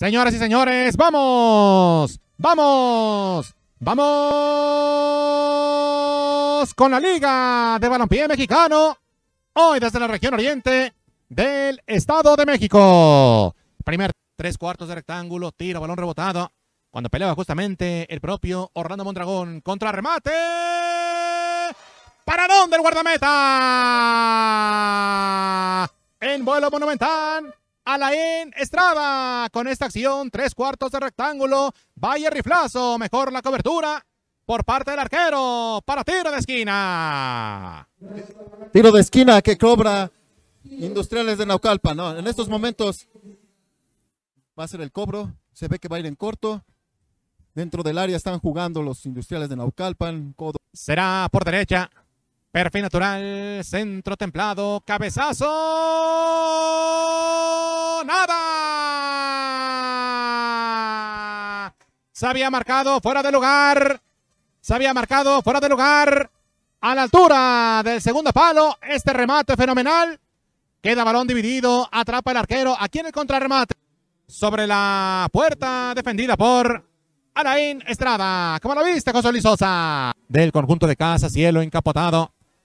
Señoras y señores, vamos, vamos, vamos con la Liga de Balompié Mexicano. Hoy desde la región oriente del Estado de México. Primer tres cuartos de rectángulo, tiro, balón rebotado. Cuando peleaba justamente el propio Orlando Mondragón contra remate. ¿Para dónde el guardameta? En vuelo monumental. Alain Estrada con esta acción, tres cuartos de rectángulo, vaya Riflazo, mejor la cobertura por parte del arquero para tiro de esquina. Tiro de esquina que cobra Industriales de Naucalpan. En estos momentos va a ser el cobro, se ve que va a ir en corto. Dentro del área están jugando los industriales de Naucalpan. Será por derecha. Perfil natural, centro templado, cabezazo. ¡Nada! Se había marcado fuera de lugar. Se había marcado fuera de lugar. A la altura del segundo palo, este remate fenomenal. Queda balón dividido, atrapa el arquero. Aquí en el contrarremate. Sobre la puerta defendida por Alain Estrada. ¿Cómo lo viste, José Luis Del conjunto de casa, cielo encapotado.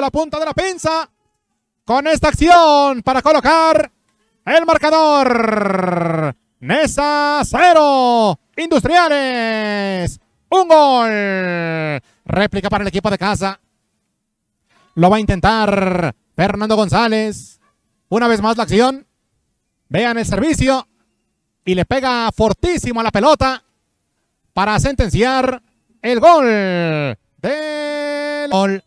la punta de la pinza. Con esta acción para colocar el marcador. Nesa cero. Industriales. Un gol. Réplica para el equipo de casa. Lo va a intentar Fernando González. Una vez más la acción. Vean el servicio. Y le pega fortísimo a la pelota para sentenciar el gol del gol.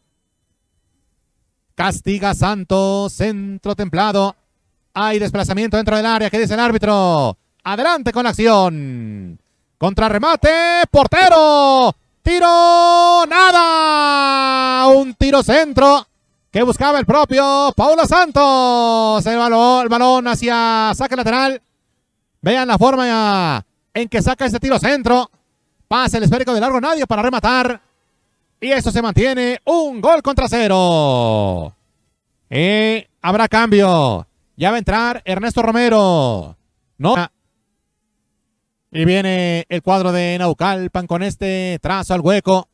Castiga Santos, centro templado. Hay desplazamiento dentro del área. ¿Qué dice el árbitro? Adelante con la acción. Contrarremate, portero. Tiro, nada. Un tiro centro que buscaba el propio Paulo Santos. El balón, el balón hacia saque lateral. Vean la forma en que saca ese tiro centro. Pasa el esférico de largo nadie para rematar. Y eso se mantiene un gol contra cero. Y habrá cambio. Ya va a entrar Ernesto Romero. No. Y viene el cuadro de Naucalpan con este trazo al hueco.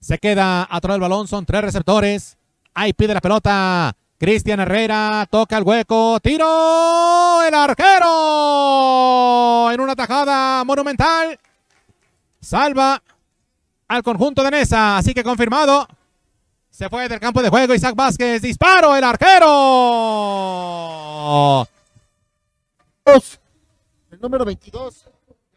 Se queda atrás el balón, son tres receptores. Ahí pide la pelota. Cristian Herrera toca el hueco. Tiro. El arquero. En una tajada monumental. Salva al conjunto de Nesa. Así que confirmado. Se fue del campo de juego Isaac Vázquez. Disparo el arquero. El número 22.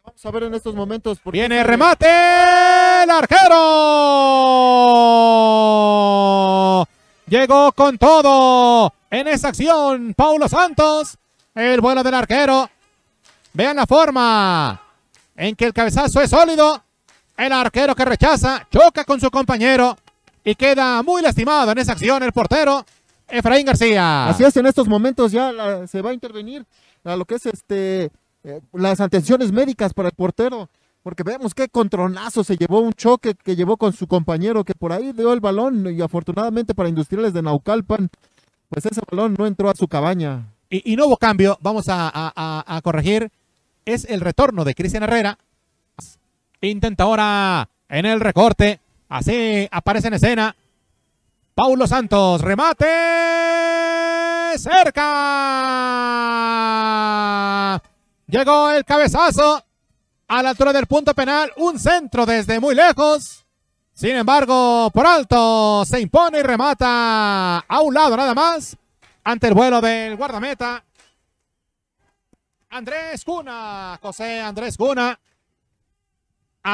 Vamos a ver en estos momentos. Viene remate el arquero. Llegó con todo en esa acción. Paulo Santos. El vuelo del arquero. Vean la forma en que el cabezazo es sólido. El arquero que rechaza, choca con su compañero y queda muy lastimado en esa acción el portero Efraín García. Así es, en estos momentos ya se va a intervenir a lo que es este eh, las atenciones médicas para el portero, porque vemos qué contronazo se llevó un choque que llevó con su compañero que por ahí dio el balón y afortunadamente para Industriales de Naucalpan, pues ese balón no entró a su cabaña. Y, no hubo cambio, vamos a corregir, es el retorno de Cristian Herrera, Intenta ahora en el recorte. Así aparece en escena. Paulo Santos, remate. Cerca. Llegó el cabezazo a la altura del punto penal. Un centro desde muy lejos. Sin embargo, por alto se impone y remata a un lado nada más. Ante el vuelo del guardameta. Andrés Cuna. José Andrés Cuna.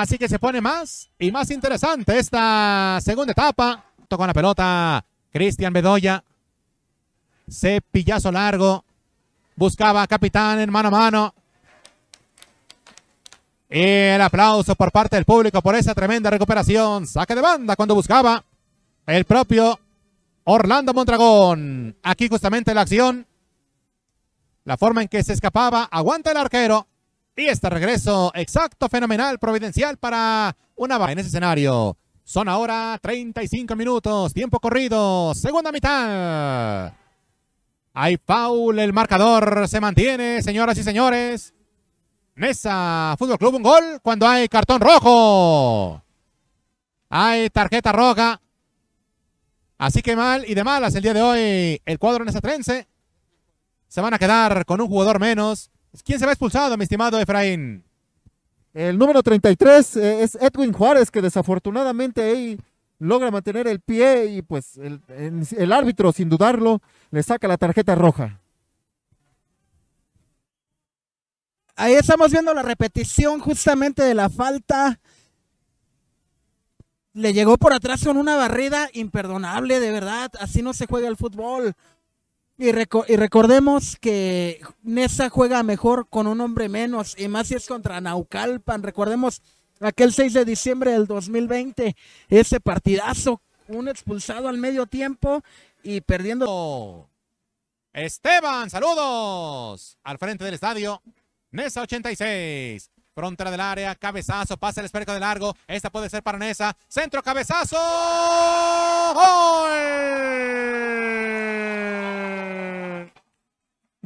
Así que se pone más y más interesante esta segunda etapa. Tocó la pelota Cristian Bedoya. Cepillazo largo. Buscaba a Capitán en mano a mano. El aplauso por parte del público por esa tremenda recuperación. Saque de banda cuando buscaba el propio Orlando Mondragón. Aquí justamente la acción. La forma en que se escapaba. Aguanta el arquero. Y este regreso exacto, fenomenal, providencial para una va en ese escenario. Son ahora 35 minutos, tiempo corrido, segunda mitad. Hay foul, el marcador se mantiene, señoras y señores. Mesa, Fútbol Club, un gol cuando hay cartón rojo. Hay tarjeta roja. Así que mal y de malas el día de hoy el cuadro en esa Trense. Se van a quedar con un jugador menos. ¿Quién se va expulsado, mi estimado Efraín? El número 33 eh, es Edwin Juárez, que desafortunadamente ahí logra mantener el pie y pues el, el árbitro, sin dudarlo, le saca la tarjeta roja. Ahí estamos viendo la repetición justamente de la falta le llegó por atrás con una barrida imperdonable, de verdad. Así no se juega el fútbol. Y, recordemos que Nesa juega mejor con un hombre menos, y más si es contra Naucalpan. Recordemos aquel 6 de diciembre del 2020, ese partidazo, un expulsado al medio tiempo y perdiendo. Esteban, saludos. Al frente del estadio, Nesa 86. Frontera del área, cabezazo, pasa el espejo de largo. Esta puede ser para Nesa. Centro, cabezazo.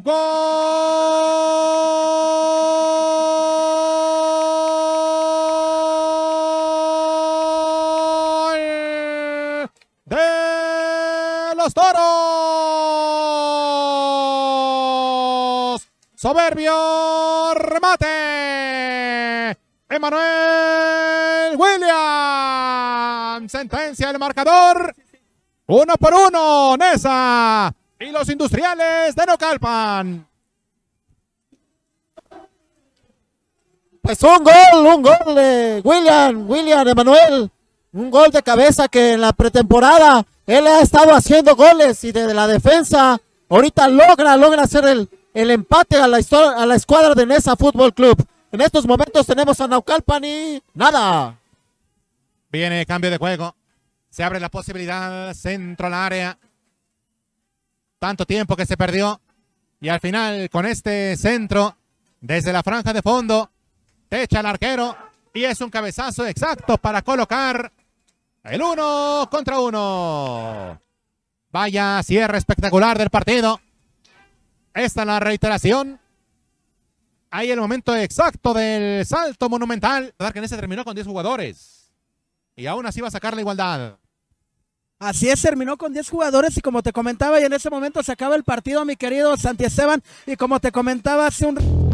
Gol de los toros. Soberbio remate. Emanuel William! Sentencia el marcador. Uno por uno. Nesa y los industriales de Nocalpan. Pues un gol, un gol de William, William Emanuel. Un gol de cabeza que en la pretemporada él ha estado haciendo goles y desde la defensa ahorita logra, logra hacer el, empate a la, a la escuadra de Nesa Fútbol Club. En estos momentos tenemos a Naucalpan y nada. Viene cambio de juego. Se abre la posibilidad, centro al área. Tanto tiempo que se perdió. Y al final, con este centro, desde la franja de fondo, te echa el arquero. Y es un cabezazo exacto para colocar el uno contra uno. Vaya cierre espectacular del partido. Esta es la reiteración. Ahí el momento exacto del salto monumental. que ese terminó con 10 jugadores. Y aún así va a sacar la igualdad. Así es, terminó con 10 jugadores y como te comentaba, y en ese momento se acaba el partido, mi querido Santi Esteban, y como te comentaba hace un...